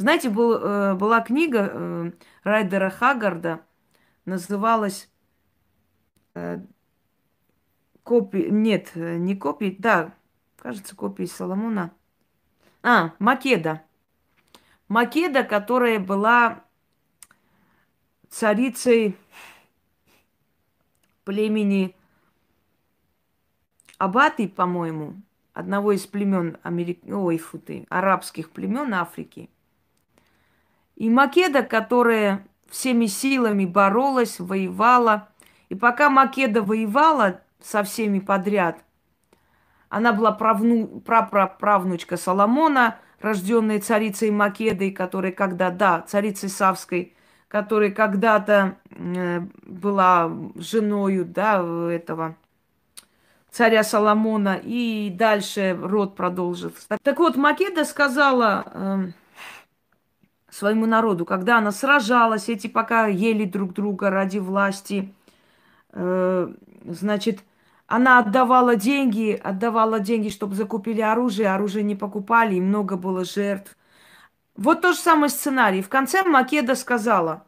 Знаете, был, э, была книга э, Райдера Хаггарда, называлась э, копии, нет, не копии, да, кажется, копии Соломона. А, Македа. Македа, которая была царицей племени Абаты, по-моему, одного из племен Америк... Ой, фу ты, арабских племен Африки – и Македа, которая всеми силами боролась, воевала. И пока Македа воевала со всеми подряд, она была правну, прапраправнучка Соломона, рожденная царицей Македой, которая когда, да, царицей Савской, которая когда-то э, была женою, да, этого царя Соломона, и дальше род продолжился. Так вот, Македа сказала... Э, своему народу, когда она сражалась, эти пока ели друг друга ради власти, э, значит, она отдавала деньги, отдавала деньги, чтобы закупили оружие, оружие не покупали, и много было жертв. Вот тот же самый сценарий. В конце Македа сказала,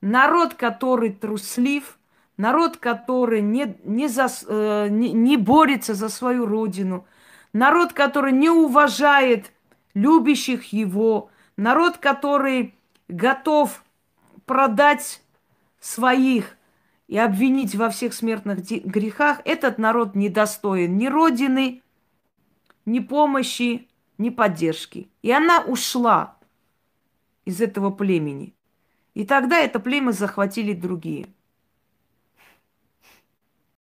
народ, который труслив, народ, который не, не, за, э, не, не борется за свою родину, народ, который не уважает любящих его, Народ, который готов продать своих и обвинить во всех смертных грехах, этот народ недостоин ни родины, ни помощи, ни поддержки. И она ушла из этого племени. И тогда это племя захватили другие –